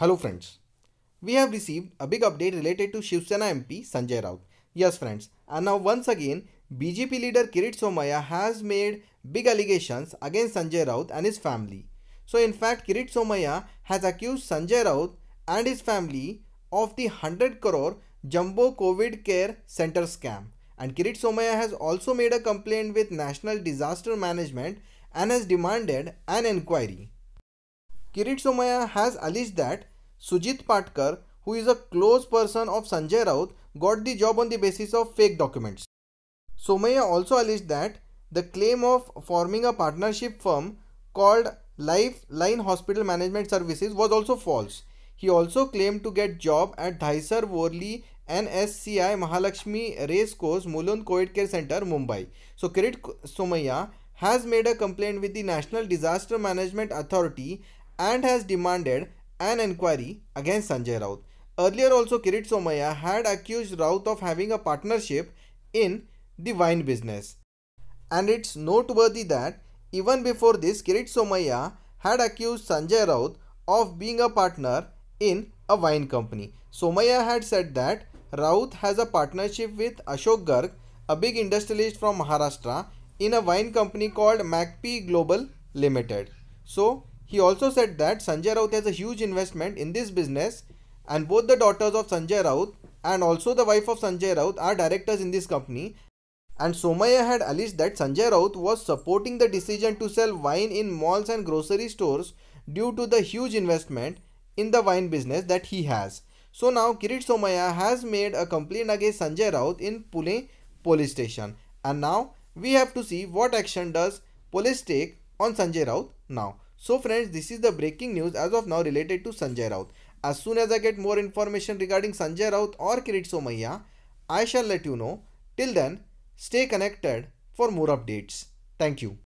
Hello friends. We have received a big update related to Shiv Sena MP Sanjay Raut. Yes friends, and now once again BJP leader Kirit Somaya has made big allegations against Sanjay Raut and his family. So in fact Kirit Somaya has accused Sanjay Raut and his family of the 100 crore jumbo COVID care center scam. And Kirit Somaya has also made a complaint with National Disaster Management and has demanded an inquiry. Kirit Somaya has alleged that Sujit Patkar, who is a close person of Sanjay Raut, got the job on the basis of fake documents. Somaya also alleged that the claim of forming a partnership firm called Lifeline Hospital Management Services was also false. He also claimed to get job at Dhaisar Worli NSCI Mahalakshmi Racecourse Mulund COVID Care Center, Mumbai. So Kirit Somaya has made a complaint with the National Disaster Management Authority and has demanded an inquiry against Sanjay Raut. Earlier also Kirit Somaya had accused Raut of having a partnership in the wine business. And it's noteworthy that even before this Kirit Somaya had accused Sanjay Raut of being a partner in a wine company. Somaya had said that Raut has a partnership with Ashok Garg, a big industrialist from Maharashtra, in a wine company called MacP Global Limited. So he also said that Sanjay Raut has a huge investment in this business and both the daughters of Sanjay Raut and also the wife of Sanjay Raut are directors in this company and Somaya had alleged that Sanjay Raut was supporting the decision to sell wine in malls and grocery stores due to the huge investment in the wine business that he has. So now Kirit Somaya has made a complaint against Sanjay Raut in Pune police station and now we have to see what action does police take on Sanjay Raut now. So friends, this is the breaking news as of now related to Sanjay Raut. As soon as I get more information regarding Sanjay Raut or Kirit Somaiya, I shall let you know. Till then, stay connected for more updates. Thank you.